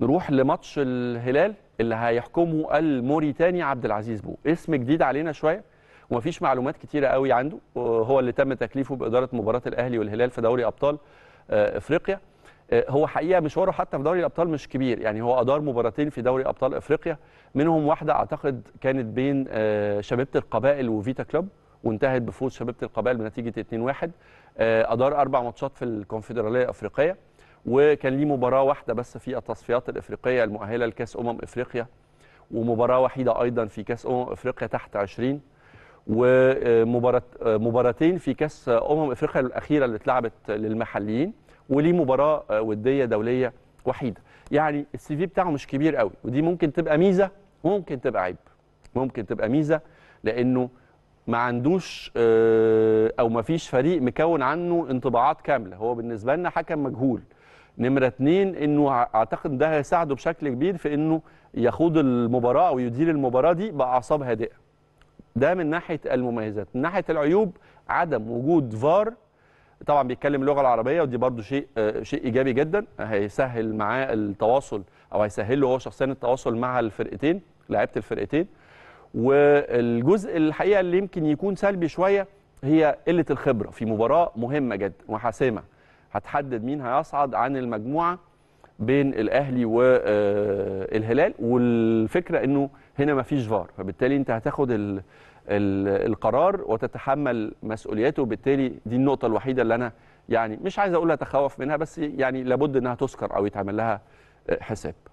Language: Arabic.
نروح لماتش الهلال اللي هيحكمه الموريتاني عبد العزيز بو اسم جديد علينا شويه ومفيش معلومات كتيره قوي عنده هو اللي تم تكليفه باداره مباراه الاهلي والهلال في دوري ابطال آه، افريقيا آه، هو حقيقه مشواره حتى في دوري الابطال مش كبير يعني هو ادار مباراتين في دوري ابطال افريقيا منهم واحده اعتقد كانت بين آه، شبيبه القبائل وفيتا كلوب وانتهت بفوز شبيبه القبائل بنتيجه 2-1 ادار اربع ماتشات في الكونفدراليه الافريقيه وكان ليه مباراه واحده بس في التصفيات الافريقيه المؤهله لكاس امم افريقيا ومباراه وحيده ايضا في كاس امم افريقيا تحت 20 ومباراتين في كاس امم افريقيا الاخيره اللي اتلعبت للمحليين وليه مباراه وديه دوليه وحيده يعني السي في بتاعه مش كبير قوي ودي ممكن تبقى ميزه وممكن تبقى عيب ممكن تبقى ميزه لانه ما عندوش آه، او ما فيش فريق مكون عنه انطباعات كامله هو بالنسبه لنا حكم مجهول نمره اتنين انه اعتقد ده هيساعده بشكل كبير في انه يخوض المباراه او يدير المباراه دي باعصاب هادئه ده من ناحيه المميزات من ناحيه العيوب عدم وجود فار طبعا بيتكلم اللغه العربيه ودي برضو شيء شيء ايجابي جدا هيسهل معاه التواصل او هيسهل له هو شخصيا التواصل مع الفرقتين لعيبه الفرقتين والجزء الحقيقه اللي يمكن يكون سلبي شويه هي قله الخبره في مباراه مهمه جدا وحاسمه هتحدد مين هيصعد عن المجموعه بين الاهلي والهلال آه، والفكره انه هنا ما فيش فار فبالتالي انت هتاخد ال القرار وتتحمل مسؤولياته وبالتالي دي النقطه الوحيده اللي انا يعني مش عايز اقول اتخوف منها بس يعني لابد انها تذكر او يتعمل لها آه، حساب